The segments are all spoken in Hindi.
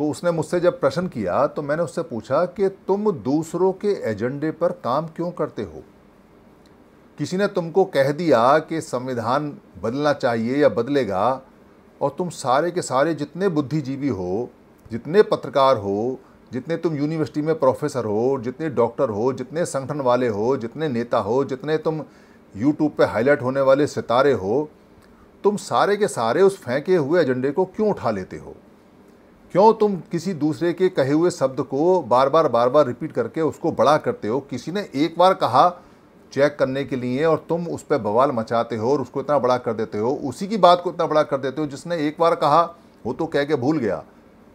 तो उसने मुझसे जब प्रश्न किया तो मैंने उससे पूछा कि तुम दूसरों के एजेंडे पर काम क्यों करते हो किसी ने तुमको कह दिया कि संविधान बदलना चाहिए या बदलेगा और तुम सारे के सारे जितने बुद्धिजीवी हो जितने पत्रकार हो जितने तुम यूनिवर्सिटी में प्रोफेसर हो जितने डॉक्टर हो जितने संगठन वाले हो जितने नेता हो जितने तुम यूट्यूब पे हाईलाइट होने वाले सितारे हो तुम सारे के सारे उस फेंके हुए एजेंडे को क्यों उठा लेते हो क्यों तुम किसी दूसरे के कहे हुए शब्द को बार बार बार बार रिपीट करके उसको बड़ा करते हो किसी ने एक बार कहा चेक करने के लिए और तुम उस पर बवाल मचाते हो और उसको इतना बड़ा कर देते हो उसी की बात को इतना बड़ा कर देते हो जिसने एक बार कहा वो तो कह के भूल गया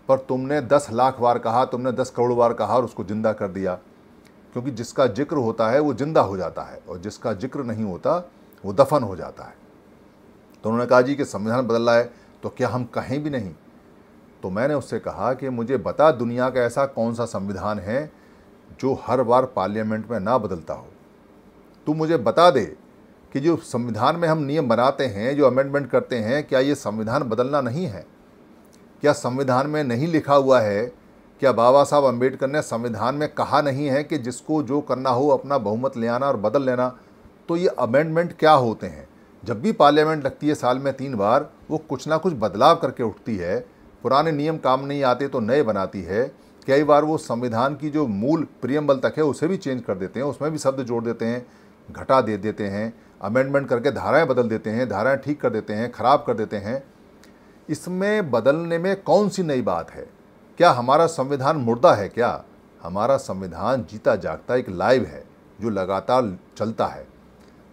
पर तुमने दस लाख बार कहा तुमने दस करोड़ बार कहा और उसको ज़िंदा कर दिया क्योंकि जिसका जिक्र होता है वो ज़िंदा हो जाता है और जिसका जिक्र नहीं होता वो दफन हो जाता है तो उन्होंने कहा जी कि संविधान बदल रहा है तो क्या हम कहें भी नहीं तो मैंने उससे कहा कि मुझे बता दुनिया का ऐसा कौन सा संविधान है जो हर बार पार्लियामेंट में ना बदलता हो तू मुझे बता दे कि जो संविधान में हम नियम बनाते हैं जो अमेंडमेंट करते हैं क्या ये संविधान बदलना नहीं है क्या संविधान में नहीं लिखा हुआ है क्या बाबा साहब अम्बेडकर ने संविधान में कहा नहीं है कि जिसको जो करना हो अपना बहुमत ले आना और बदल लेना तो ये अमेंडमेंट क्या होते हैं जब भी पार्लियामेंट लगती है साल में तीन बार वो कुछ ना कुछ बदलाव करके उठती है पुराने नियम काम नहीं आते तो नए बनाती है कई बार वो संविधान की जो मूल बल तक है उसे भी चेंज कर देते हैं उसमें भी शब्द जोड़ देते हैं घटा दे देते हैं अमेंडमेंट करके धाराएं बदल देते हैं धाराएं ठीक कर देते हैं ख़राब कर देते हैं इसमें बदलने में कौन सी नई बात है क्या हमारा संविधान मुर्दा है क्या हमारा संविधान जीता जागता एक लाइव है जो लगातार चलता है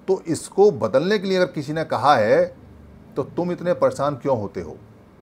तो इसको बदलने के लिए अगर किसी ने कहा है तो तुम इतने परेशान क्यों होते हो